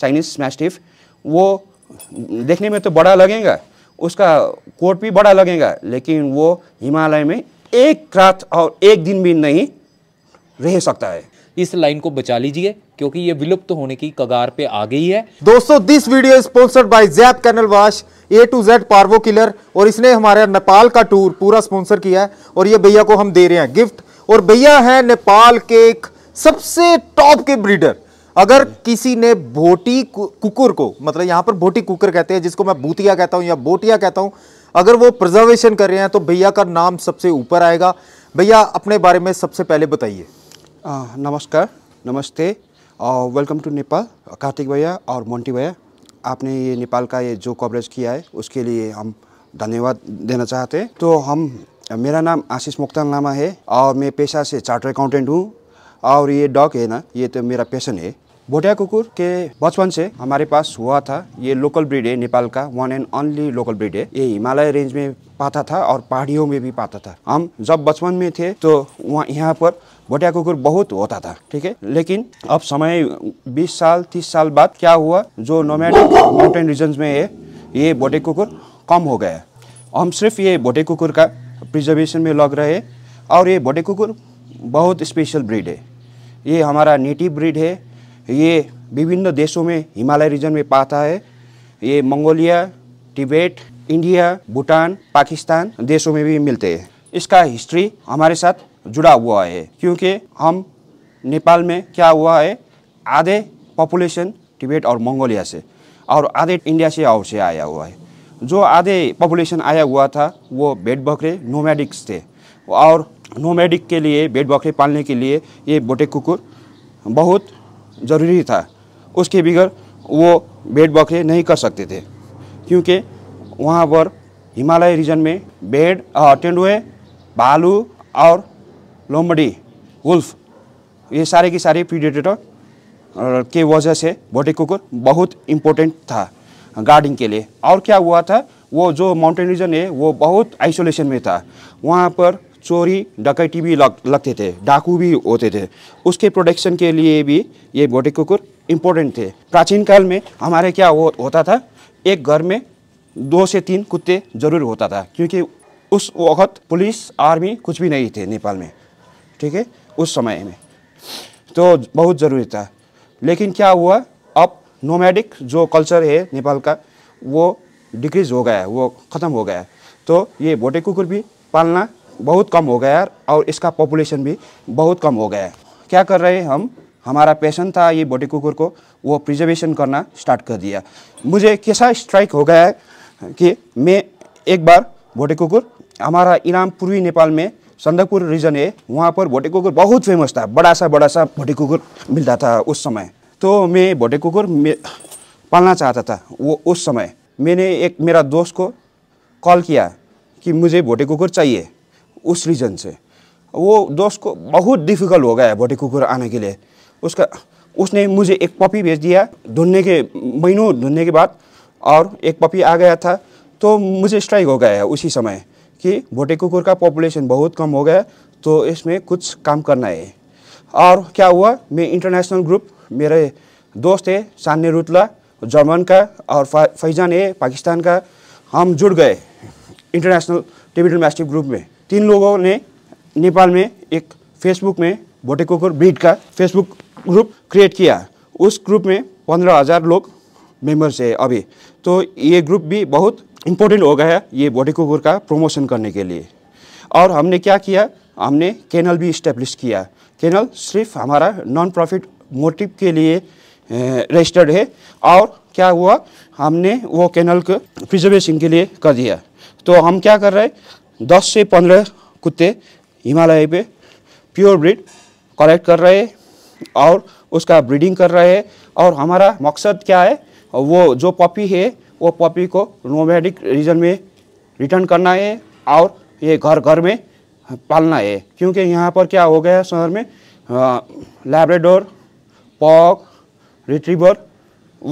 Chinese स्मैस्टिफ वो देखने में तो बड़ा लगेगा उसका कोट भी बड़ा लगेगा लेकिन वो हिमालय में एक रात और एक दिन भी नहीं रह सकता है इस लाइन को बचा लीजिए क्योंकि ये विलुप्त तो होने की कगार पे आ गई है दोस्तों दिस वीडियो स्पॉन्सर्ड बाय जैप कैनल वाश A to Z parvo killer और इसने हमारे नेपाल का टूर पूरा स्पॉन्सर किया है और ये भैया को हम दे रहे हैं गिफ्ट और भैया है नेपाल के एक सबसे टॉप के ब्रीडर अगर किसी ने भोटी कुकुर को मतलब यहाँ पर भोटी कुकुर कहते हैं जिसको मैं भूतिया कहता हूँ या बोटिया कहता हूँ अगर वो प्रिजर्वेशन कर रहे हैं तो भैया का नाम सबसे ऊपर आएगा भैया अपने बारे में सबसे पहले बताइए नमस्कार नमस्ते और वेलकम टू नेपाल कार्तिक भैया और मोंटी भैया आपने ये नेपाल का ये जो कवरेज किया है उसके लिए हम धन्यवाद देना चाहते हैं तो हम मेरा नाम आशीष मुक्तान लामा है और मैं पेशा से चार्टर अकाउंटेंट हूँ और ये डॉग है ना ये तो मेरा पैसन है भोटिया कुकुर के बचपन से हमारे पास हुआ था ये लोकल ब्रीड है नेपाल का one and only local breed है ये हिमालय रेंज में पाता था और पहाड़ियों में भी पाता था हम जब बचपन में थे तो वहाँ यहाँ पर भोटिया कुकुर बहुत होता था ठीक है लेकिन अब समय 20 साल 30 साल बाद क्या हुआ जो नोमैड माउंटेन रीजन में है ये भोटे कुकुर कम हो गया हम सिर्फ ये भोटे कुकुर का प्रिजर्वेशन में लग रहे और ये भोटे कुकुर बहुत स्पेशल ब्रीड है ये हमारा नेटिव ब्रीड है ये विभिन्न देशों में हिमालय रीजन में पाता है ये मंगोलिया तिब्बत इंडिया भूटान पाकिस्तान देशों में भी मिलते हैं इसका हिस्ट्री हमारे साथ जुड़ा हुआ है क्योंकि हम नेपाल में क्या हुआ है आधे पॉपुलेशन तिब्बत और मंगोलिया से और आधे इंडिया से और से आया हुआ है जो आधे पॉपुलेशन आया हुआ था वो बेड बकरे नोमैडिक्स थे और नोमेडिक के लिए बेड बकरे पालने के लिए ये बोटे कुकुर बहुत ज़रूरी था उसके बगैर वो बेड बकरे नहीं कर सकते थे क्योंकि वहाँ पर हिमालय रीजन में बेड टेंडुए भालू और लोमड़ी वुल्फ ये सारे की सारे प्रीडेटर के वजह से भोटे कुकुर बहुत इम्पोर्टेंट था गार्डिंग के लिए और क्या हुआ था वो जो माउंटेन रीजन है वो बहुत आइसोलेशन में था वहाँ पर चोरी डकैती भी लग लगते थे डाकू भी होते थे उसके प्रोटेक्शन के लिए भी ये गोटे कुकुर इम्पोर्टेंट थे प्राचीन काल में हमारे क्या हो, होता था एक घर में दो से तीन कुत्ते जरूर होता था क्योंकि उस वक्त पुलिस आर्मी कुछ भी नहीं थे नेपाल में ठीक है उस समय में तो बहुत ज़रूरी था लेकिन क्या हुआ अब नोमैडिक जो कल्चर है नेपाल का वो डिक्रीज हो गया है वो ख़त्म हो गया है तो ये बोटे कुकुर भी पालना बहुत कम हो गया है और इसका पॉपुलेशन भी बहुत कम हो गया है क्या कर रहे हैं हम हमारा पैसन था ये बॉडी कुकुर को वो प्रिजर्वेशन करना स्टार्ट कर दिया मुझे कैसा स्ट्राइक हो गया है कि मैं एक बार भोटे कुकुर हमारा इनाम पूर्वी नेपाल में संदकपुर रीजन है वहाँ पर भोटे कुकुर बहुत फेमस था बड़ा सा बड़ा सा भोटे कुकुर मिलता था उस समय तो मैं भोटे कुकुर पालना चाहता था वो उस समय मैंने एक मेरा दोस्त को कॉल किया कि मुझे भोटे कुकुर चाहिए उस रीजन से वो दोस्त को बहुत डिफ़िकल्ट हो गया है भोटे कुकुर आने के लिए उसका उसने मुझे एक पपी भेज दिया धुलने के महीनों धुलने के बाद और एक पपी आ गया था तो मुझे स्ट्राइक हो गया है उसी समय कि भोटे कुकुर का पॉपुलेशन बहुत कम हो गया तो इसमें कुछ काम करना है और क्या हुआ मैं इंटरनेशनल ग्रुप मेरे दोस्त है सान्य रुतला जर्मन का और फैजान है पाकिस्तान का हम जुड़ गए इंटरनेशनल टिबिटल मैस्टिव ग्रुप में तीन लोगों ने नेपाल में एक फेसबुक में भोटे कुकुर ब्रिड का फेसबुक ग्रुप क्रिएट किया उस ग्रुप में पंद्रह हज़ार लोग मेंबर्स है अभी तो ये ग्रुप भी बहुत इम्पोर्टेंट हो गया ये भोटे कुकुर का प्रमोशन करने के लिए और हमने क्या किया हमने कैनल भी इस्टेब्लिश किया कैनल सिर्फ हमारा नॉन प्रॉफिट मोटिव के लिए रजिस्टर्ड है और क्या हुआ हमने वो कैनल को प्रिजर्वेशन के लिए कर दिया तो हम क्या कर रहे हैं दस से पंद्रह कुत्ते हिमालय पे प्योर ब्रीड कलेक्ट कर रहे और उसका ब्रीडिंग कर रहे हैं और हमारा मकसद क्या है वो जो पपी है वो पपी को नोमैडिक रीजन में रिटर्न करना है और ये घर घर में पालना है क्योंकि यहाँ पर क्या हो गया शहर में लैब्रेडोर पॉक रिट्रीवर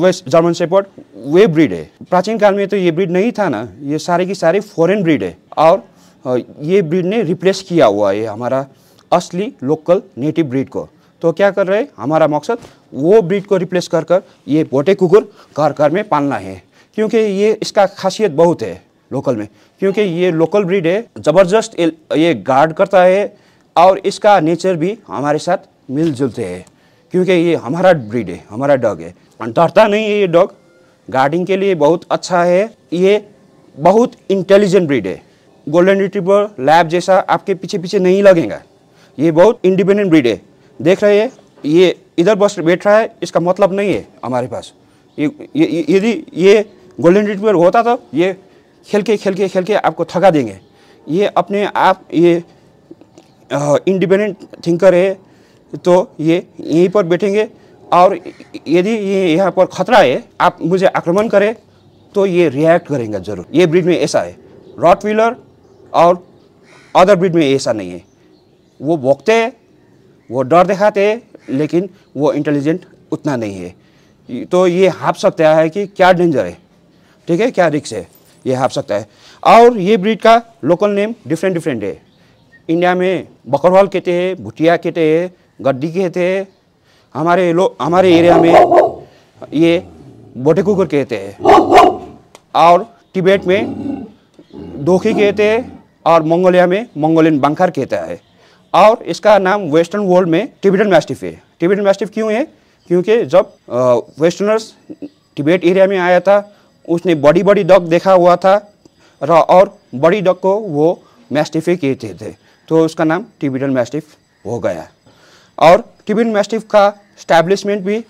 वेस्ट जर्मन सेपर्ड वे ब्रीड है प्राचीन काल में तो ये ब्रीड नहीं था ना ये सारे की सारी फॉरेन ब्रीड है और ये ब्रीड ने रिप्लेस किया हुआ है हमारा असली लोकल नेटिव ब्रीड को तो क्या कर रहे हैं हमारा मकसद वो ब्रीड को रिप्लेस कर कर ये बोटे कुकुर घर घर में पालना है क्योंकि ये इसका खासियत बहुत है लोकल में क्योंकि ये लोकल ब्रीड है ज़बरदस्त ये गार्ड करता है और इसका नेचर भी हमारे साथ मिलजुलते हैं क्योंकि ये हमारा ब्रीड है हमारा डॉग है डरता नहीं है ये डॉग गार्डिंग के लिए बहुत अच्छा है ये बहुत इंटेलिजेंट ब्रीड है गोल्डन रिट्रीवर लैब जैसा आपके पीछे पीछे नहीं लगेगा ये बहुत इंडिपेंडेंट ब्रीड है देख रहे हैं ये इधर बस बैठ रहा है इसका मतलब नहीं है हमारे पास ये यदि ये, ये गोल्डन रिट्रीवर होता तो ये खेल के खेल के खेल के आपको थका देंगे ये अपने आप ये इंडिपेंडेंट थिंकर है तो ये यहीं पर बैठेंगे और यदि ये यहाँ पर खतरा है आप मुझे आक्रमण करें तो ये रिएक्ट करेंगे जरूर ये ब्रिड में ऐसा है रॉट व्हीलर और अदर ब्रिड में ऐसा नहीं है वो भोगते हैं वो डर दिखाते हैं लेकिन वो इंटेलिजेंट उतना नहीं है तो ये हाँप सकता है कि क्या डेंजर है ठीक है क्या रिक्स है ये हाँप सकता है और ये ब्रिड का लोकल नेम डिफरेंट डिफरेंट है इंडिया में बकरवाल कहते हैं भुटिया कहते हैं गड्डी कहते हैं हमारे लोग हमारे एरिया में ये बोटे कुकुर कहते हैं और टिबेट में दोखी कहते हैं और मंगोलिया में मंगोलियन बंकर कहता है और इसका नाम वेस्टर्न वर्ल्ड में टिबेटन मैस्टिफ है टिबेटन मैस्टिफ क्यों है क्योंकि जब वेस्टर्नर्स टिबेट एरिया में आया था उसने बड़ी बड़ी डॉग देखा हुआ था और बड़ी डग को वो मैस्टिफे कहते थे तो उसका नाम टिबेटन मैस्टिफ हो गया और टिबेटन मैस्टिफ का स्टैब्लिशमेंट भी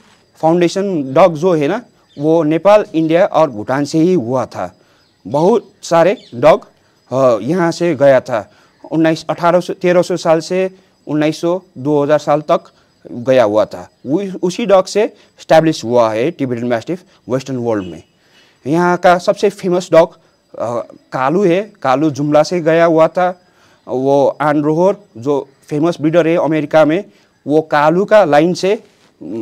फाउंडेशन डॉग जो है ना वो नेपाल इंडिया और भूटान से ही हुआ था बहुत सारे डॉग यहाँ से गया था उन्नीस अठारह सौ तेरह सौ साल से उन्नीस सौ दो हज़ार साल तक गया हुआ था उसी डॉग से स्टैब्लिश हुआ है टिबेटन मैस्टिफ वेस्टर्न वर्ल्ड में यहाँ का सबसे फेमस डॉग कालू है कालू जुमला से गया हुआ था वो आंड्रोहर जो फेमस ब्रीडर है अमेरिका में वो कालू का लाइन से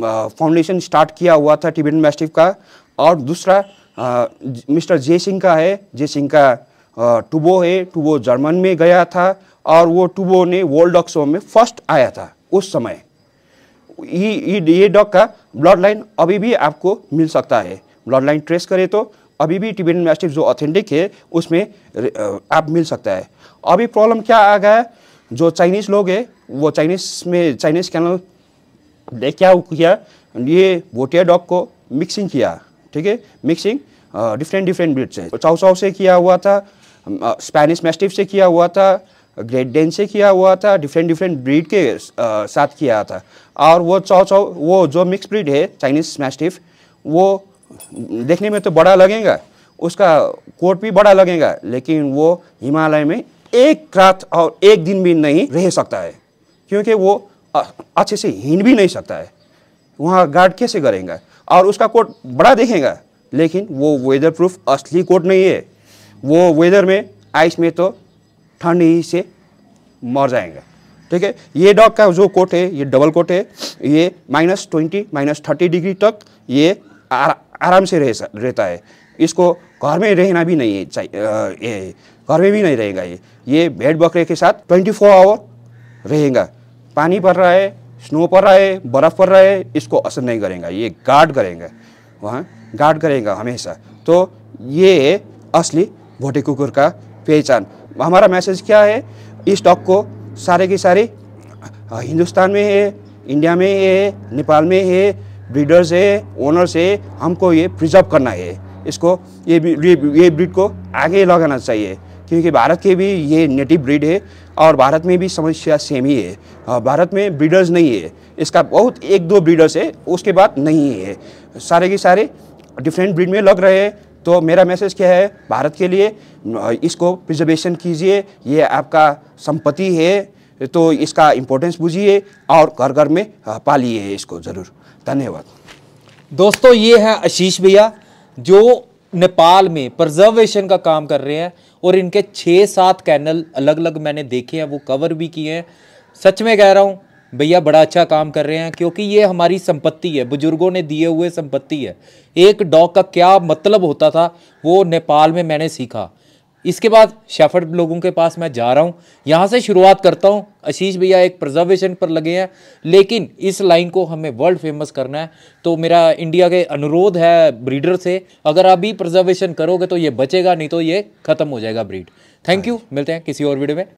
फाउंडेशन स्टार्ट किया हुआ था टिबेटन मैस्टिफ का और दूसरा मिस्टर जय सिंह का है जय सिंह का टुबो है टुबो जर्मन में गया था और वो टुबो ने वर्ल्ड डॉग शो में फर्स्ट आया था उस समय ये डॉग का ब्लड लाइन अभी भी आपको मिल सकता है ब्लड लाइन ट्रेस करें तो अभी भी टिबेटन मैस्टिफ जो ऑथेंटिक है उसमें आप मिल सकता है अभी प्रॉब्लम क्या आ गया जो चाइनीज़ लोग है वो चाइनीज़ में चाइनीज़ कैनल ने क्या किया ये भोटिया डॉग को मिक्सिंग किया ठीक है मिक्सिंग डिफरेंट डिफरेंट ब्रिड से चाउचाव से किया हुआ था स्पेनिश मेस्टिव से किया हुआ था ग्रेट डेन से किया हुआ था डिफरेंट डिफरेंट ब्रीड के आ, साथ किया था और वो चौ चौ वो जो मिक्स ब्रीड है चाइनीज़ मेस्टिव वो देखने में तो बड़ा लगेगा उसका कोट भी बड़ा लगेगा लेकिन वो हिमालय में एक रात और एक दिन भी नहीं रह सकता है क्योंकि वो अच्छे से हिंड भी नहीं सकता है वहाँ गार्ड कैसे करेंगे और उसका कोट बड़ा देखेगा लेकिन वो वेदर प्रूफ असली कोट नहीं है वो वेदर में आइस में तो ठंड ही से मर जाएंगे ठीक है ये डॉग का जो कोट है ये डबल कोट है ये minus twenty minus thirty degree तक ये आर, आराम से रह रहता है इसको घर में रहना भी नहीं ये घर में भी नहीं रहेगा ये ये भेड़ बकरे के साथ 24 फोर आवर रहेगा पानी पड़ रहा है स्नो पड़ रहा है बर्फ़ पड़ रहा है इसको असर नहीं करेगा ये गार्ड करेंगे वहाँ गार्ड करेगा हमेशा तो ये असली भोटे कुकुर का पहचान हमारा मैसेज क्या है इस स्टॉक को सारे के सारे हिंदुस्तान में है इंडिया में है नेपाल में है ब्रीडर्स है ओनर्स है हमको ये प्रिजर्व करना है इसको ये ये ब्रीड को आगे लगाना चाहिए क्योंकि भारत के भी ये नेटिव ब्रीड है और भारत में भी समस्या सेम ही है भारत में ब्रीडर्स नहीं है इसका बहुत एक दो ब्रीडर्स है उसके बाद नहीं है सारे के सारे डिफरेंट ब्रीड में लग रहे हैं तो मेरा मैसेज क्या है भारत के लिए इसको प्रिजर्वेशन कीजिए ये आपका संपत्ति है तो इसका इम्पोर्टेंस बुझिए और घर घर में हाँ, पालिए इसको ज़रूर धन्यवाद दोस्तों ये हैं आशीष भैया जो नेपाल में प्रजर्वेशन का काम कर रहे हैं और इनके छः सात कैनल अलग अलग मैंने देखे हैं वो कवर भी किए हैं सच में कह रहा हूँ भैया बड़ा अच्छा काम कर रहे हैं क्योंकि ये हमारी संपत्ति है बुजुर्गों ने दिए हुए संपत्ति है एक डॉग का क्या मतलब होता था वो नेपाल में मैंने सीखा इसके बाद शेफर्ड लोगों के पास मैं जा रहा हूँ यहाँ से शुरुआत करता हूँ आशीष भैया एक प्रिजर्वेशन पर लगे हैं लेकिन इस लाइन को हमें वर्ल्ड फेमस करना है तो मेरा इंडिया के अनुरोध है ब्रीडर से अगर आप भी प्रिजर्वेशन करोगे तो ये बचेगा नहीं तो ये ख़त्म हो जाएगा ब्रीड थैंक यू मिलते हैं किसी और वीडियो में